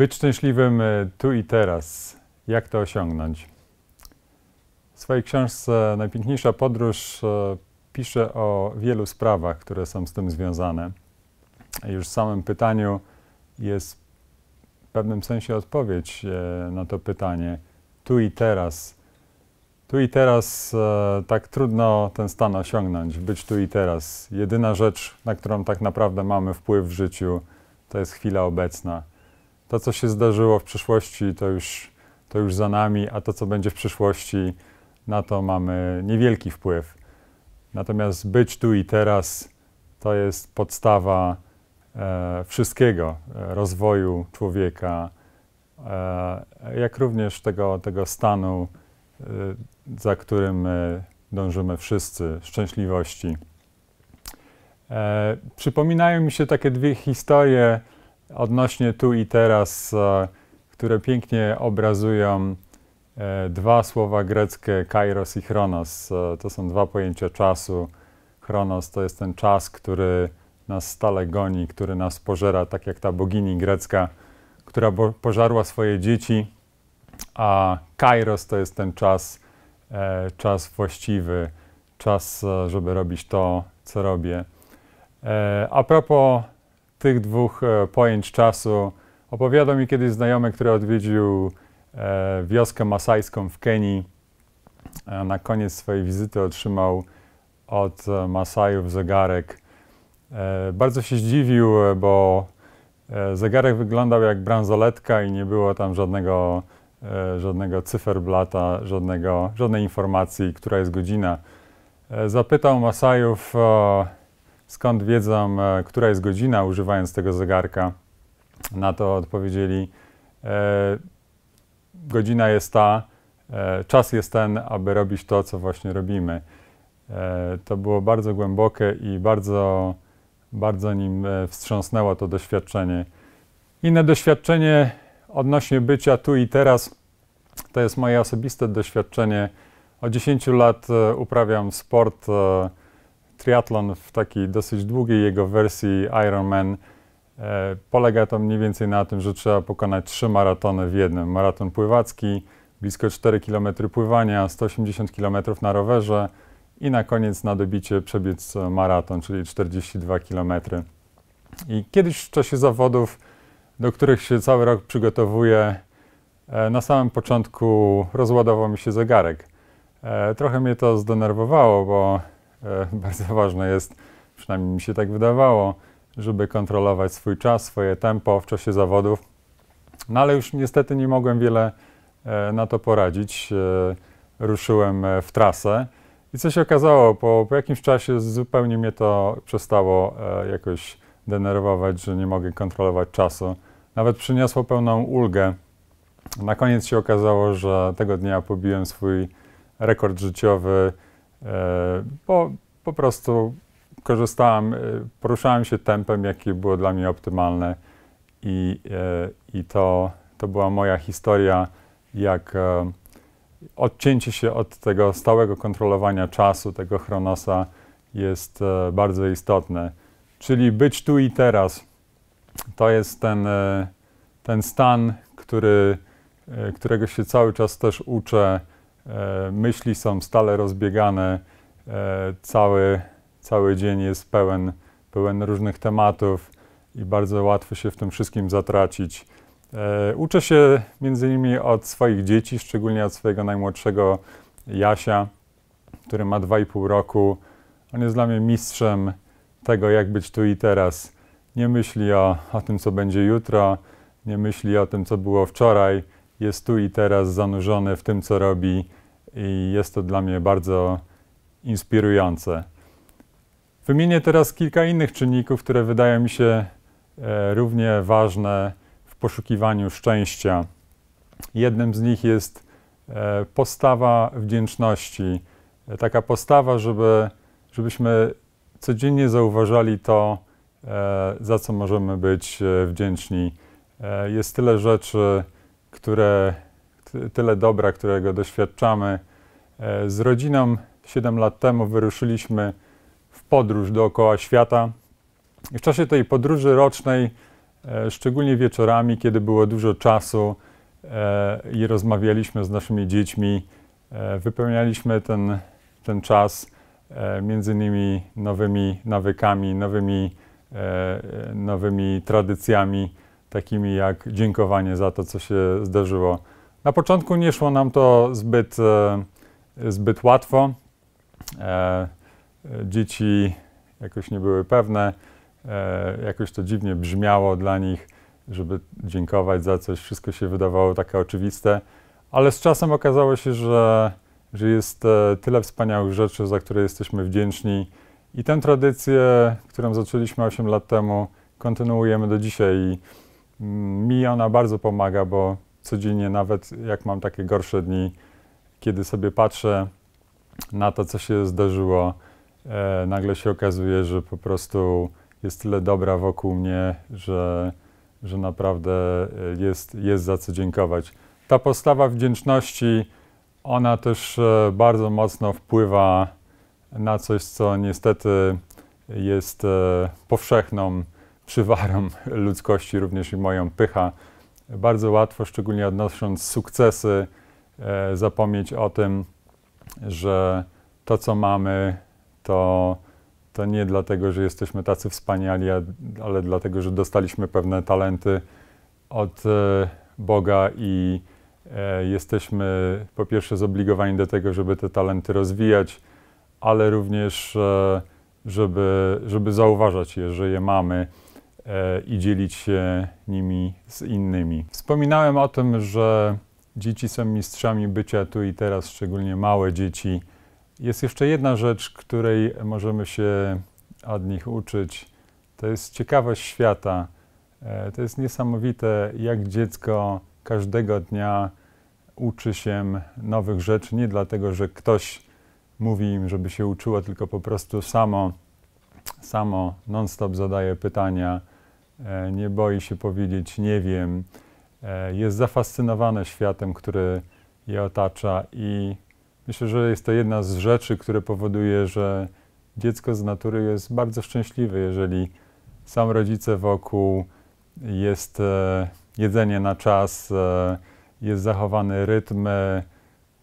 Być szczęśliwym e, tu i teraz. Jak to osiągnąć? W swojej książce Najpiękniejsza podróż e, piszę o wielu sprawach, które są z tym związane. Już w samym pytaniu jest w pewnym sensie odpowiedź e, na to pytanie. Tu i teraz. Tu i teraz tak trudno ten stan osiągnąć, być tu i teraz. Jedyna rzecz, na którą tak naprawdę mamy wpływ w życiu, to jest chwila obecna to, co się zdarzyło w przeszłości, to już, to już za nami, a to, co będzie w przyszłości, na to mamy niewielki wpływ. Natomiast być tu i teraz to jest podstawa e, wszystkiego e, rozwoju człowieka, e, jak również tego, tego stanu, e, za którym dążymy wszyscy szczęśliwości. E, przypominają mi się takie dwie historie odnośnie tu i teraz, e, które pięknie obrazują e, dwa słowa greckie kairos i chronos. E, to są dwa pojęcia czasu. Chronos to jest ten czas, który nas stale goni, który nas pożera, tak jak ta bogini grecka, która pożarła swoje dzieci, a kairos to jest ten czas, czas właściwy, czas, żeby robić to, co robię. A propos tych dwóch e, pojęć czasu opowiadał mi kiedyś znajomy, który odwiedził e, wioskę masajską w Kenii. E, na koniec swojej wizyty otrzymał od Masajów zegarek. Bardzo się zdziwił, bo zegarek wyglądał jak bransoletka i nie było tam żadnego, żadnego cyferblata, żadnego, żadnej informacji, która jest godzina. Zapytał Masajów, skąd wiedzą, e, która jest godzina, używając tego zegarka? Na to odpowiedzieli, e, godzina jest ta, e, czas jest ten, aby robić to, co właśnie robimy. E, to było bardzo głębokie i bardzo, bardzo nim e, wstrząsnęło to doświadczenie. Inne doświadczenie odnośnie bycia tu i teraz, to jest moje osobiste doświadczenie. Od 10 lat e, uprawiam sport triatlon w takiej dosyć długiej jego wersji Ironman e, polega to mniej więcej na tym, że trzeba pokonać trzy maratony w jednym. Maraton pływacki, blisko 4 km pływania, 180 km na rowerze i na koniec na dobicie przebiec maraton, czyli 42 km. I kiedyś w czasie zawodów, do których się cały rok przygotowuję, e, na samym początku rozładował mi się zegarek. E, trochę mnie to zdenerwowało, bo E, bardzo ważne jest, przynajmniej mi się tak wydawało, żeby kontrolować swój czas, swoje tempo w czasie zawodów. No ale już niestety nie mogłem wiele e, na to poradzić. E, ruszyłem w trasę i co się okazało, po, po jakimś czasie zupełnie mnie to przestało jakoś denerwować, że nie mogę kontrolować czasu. Nawet przyniosło pełną ulgę. Na koniec się okazało, że tego dnia pobiłem swój rekord życiowy E, bo po prostu korzystałem, e, poruszałem się tempem, jakie było dla mnie optymalne i, e, i to, to była moja historia, jak odcięcie się od tego stałego kontrolowania czasu, tego chronosa jest bardzo istotne. Czyli być tu i teraz. To jest ten, ten stan, który, którego się cały czas też uczę E, myśli są stale rozbiegane, e, cały, cały dzień jest pełen, pełen różnych tematów i bardzo łatwo się w tym wszystkim zatracić. E, uczę się między innymi od swoich dzieci, szczególnie od swojego najmłodszego Jasia, który ma 2,5 roku. On jest dla mnie mistrzem tego, jak być tu i teraz. Nie myśli o, o tym, co będzie jutro, nie myśli o tym, co było wczoraj. Jest tu i teraz zanurzony w tym, co robi i jest to dla mnie bardzo inspirujące. Wymienię teraz kilka innych czynników, które wydają mi się e, równie ważne w poszukiwaniu szczęścia. Jednym z nich jest e, postawa wdzięczności. E, taka postawa, żeby, żebyśmy codziennie zauważali to, za co możemy być wdzięczni. Jest tyle rzeczy, które tyle dobra, którego doświadczamy. E, z rodziną 7 lat temu wyruszyliśmy w podróż dookoła świata. W czasie tej podróży rocznej, e, szczególnie wieczorami, kiedy było dużo czasu e, i rozmawialiśmy z naszymi dziećmi, wypełnialiśmy ten, ten czas między innymi nowymi nawykami, nowymi, nowymi tradycjami, takimi jak dziękowanie za to, co się zdarzyło. Na początku nie szło nam to zbyt, e, zbyt łatwo. E, dzieci jakoś nie były pewne, e, jakoś to dziwnie brzmiało dla nich, żeby dziękować za coś. Wszystko się wydawało takie oczywiste, ale z czasem okazało się, że, że jest tyle wspaniałych rzeczy, za które jesteśmy wdzięczni. I tę tradycję, którą zaczęliśmy 8 lat temu, kontynuujemy do dzisiaj. I mm, mi ona bardzo pomaga, bo codziennie, nawet jak mam takie gorsze dni, kiedy sobie patrzę na to, co się zdarzyło, e, nagle się okazuje, że po prostu jest tyle dobra wokół mnie, że, że naprawdę e, jest, jest za co dziękować. Ta postawa wdzięczności, ona też e, bardzo mocno wpływa na coś, co niestety jest e, powszechną przywarą ludzkości, również i moją pycha bardzo łatwo, szczególnie odnosząc sukcesy, e, zapomnieć o tym, że to, co mamy, to, to nie dlatego, że jesteśmy tacy wspaniali, ale dlatego, że dostaliśmy pewne talenty od e, Boga i e, jesteśmy po pierwsze zobligowani do tego, żeby te talenty rozwijać, ale również, żeby, żeby zauważać je, że je mamy. E, i dzielić się nimi z innymi. Wspominałem o tym, że dzieci są mistrzami bycia tu i teraz, szczególnie małe dzieci. Jest jeszcze jedna rzecz, której możemy się od nich uczyć. To jest ciekawość świata. E, to jest niesamowite, jak dziecko każdego dnia uczy się nowych rzeczy, nie dlatego, że ktoś mówi im, żeby się uczyło, tylko po prostu samo, samo non-stop zadaje pytania, E, nie boi się powiedzieć nie wiem, e, jest zafascynowane światem, który je otacza i myślę, że jest to jedna z rzeczy, które powoduje, że dziecko z natury jest bardzo szczęśliwe, jeżeli sam rodzice wokół, jest e, jedzenie na czas, jest zachowany rytm,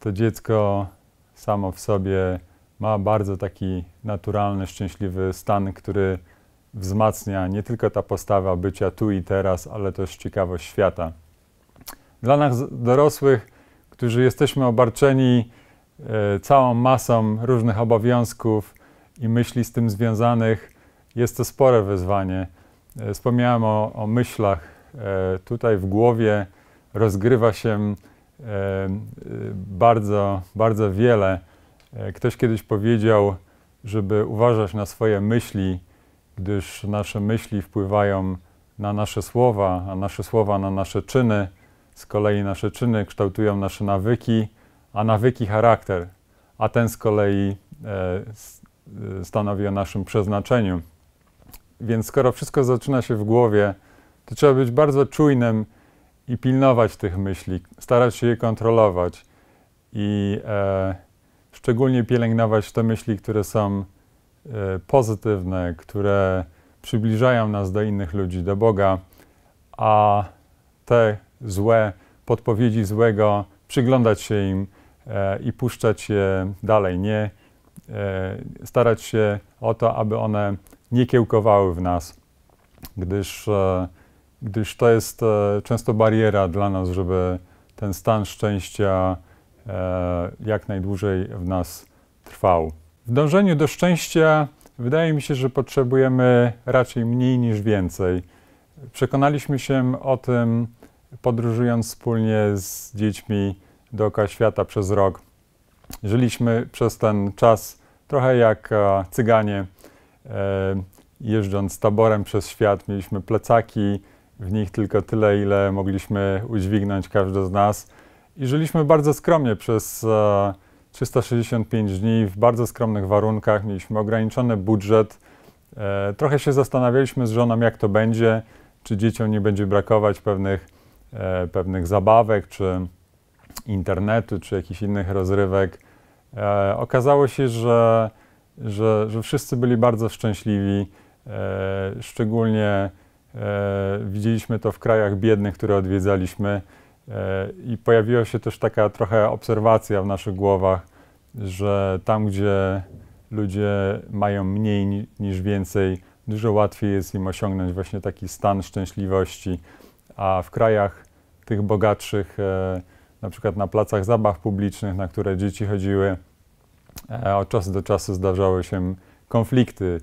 to dziecko samo w sobie ma bardzo taki naturalny, szczęśliwy stan, który wzmacnia nie tylko ta postawa bycia tu i teraz, ale też ciekawość świata. Dla nas dorosłych, którzy jesteśmy obarczeni e, całą masą różnych obowiązków i myśli z tym związanych, jest to spore wyzwanie. E, wspomniałem o, o myślach. E, tutaj w głowie rozgrywa się bardzo, bardzo wiele. Ktoś kiedyś powiedział, żeby uważać na swoje myśli, gdyż nasze myśli wpływają na nasze słowa, a nasze słowa na nasze czyny. Z kolei nasze czyny kształtują nasze nawyki, a nawyki charakter, a ten z kolei e, e, stanowi o naszym przeznaczeniu. Więc skoro wszystko zaczyna się w głowie, to trzeba być bardzo czujnym i pilnować tych myśli, starać się je kontrolować i e, szczególnie pielęgnować te myśli, które są E, pozytywne, które przybliżają nas do innych ludzi, do Boga, a te złe podpowiedzi złego, przyglądać się im e, i puszczać je dalej, nie e, starać się o to, aby one nie kiełkowały w nas, gdyż, gdyż to jest często bariera dla nas, żeby ten stan szczęścia jak najdłużej w nas trwał. W dążeniu do szczęścia wydaje mi się, że potrzebujemy raczej mniej niż więcej. Przekonaliśmy się o tym podróżując wspólnie z dziećmi dookoła świata przez rok. Żyliśmy przez ten czas trochę jak e, cyganie, e, jeżdżąc taborem przez świat. Mieliśmy plecaki, w nich tylko tyle, ile mogliśmy udźwignąć każdy z nas. I żyliśmy bardzo skromnie przez e, 365 dni w bardzo skromnych warunkach, mieliśmy ograniczony budżet. E, trochę się zastanawialiśmy z żoną, jak to będzie, czy dzieciom nie będzie brakować pewnych, e, pewnych zabawek, czy internetu, czy jakichś innych rozrywek. E, okazało się, że, że, że wszyscy byli bardzo szczęśliwi, e, szczególnie e, widzieliśmy to w krajach biednych, które odwiedzaliśmy. I pojawiła się też taka trochę obserwacja w naszych głowach, że tam, gdzie ludzie mają mniej niż więcej, dużo łatwiej jest im osiągnąć właśnie taki stan szczęśliwości, a w krajach tych bogatszych, e, na przykład na placach zabaw publicznych, na które dzieci chodziły, e, od czasu do czasu zdarzały się konflikty.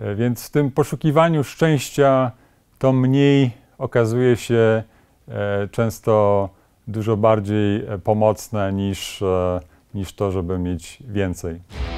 E, więc w tym poszukiwaniu szczęścia to mniej okazuje się E, często dużo bardziej pomocne niż, e, niż to, żeby mieć więcej.